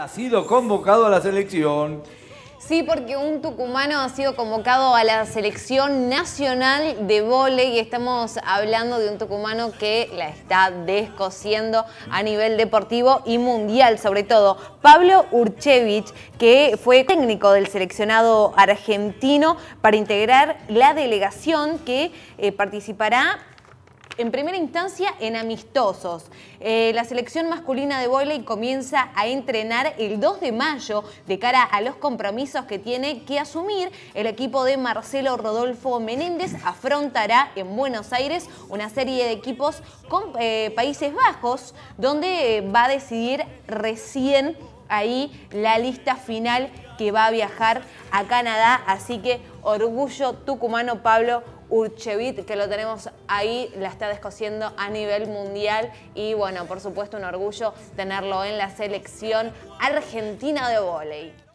ha sido convocado a la selección. Sí, porque un tucumano ha sido convocado a la selección nacional de vóley y estamos hablando de un tucumano que la está descosiendo a nivel deportivo y mundial, sobre todo. Pablo Urchevich, que fue técnico del seleccionado argentino para integrar la delegación que eh, participará en primera instancia en amistosos. Eh, la selección masculina de voleibol comienza a entrenar el 2 de mayo de cara a los compromisos que tiene que asumir. El equipo de Marcelo Rodolfo Menéndez afrontará en Buenos Aires una serie de equipos con eh, Países Bajos, donde va a decidir recién ahí la lista final que va a viajar a Canadá. Así que orgullo tucumano Pablo Urchevit, que lo tenemos ahí, la está descosiendo a nivel mundial. Y bueno, por supuesto, un orgullo tenerlo en la selección argentina de voleibol.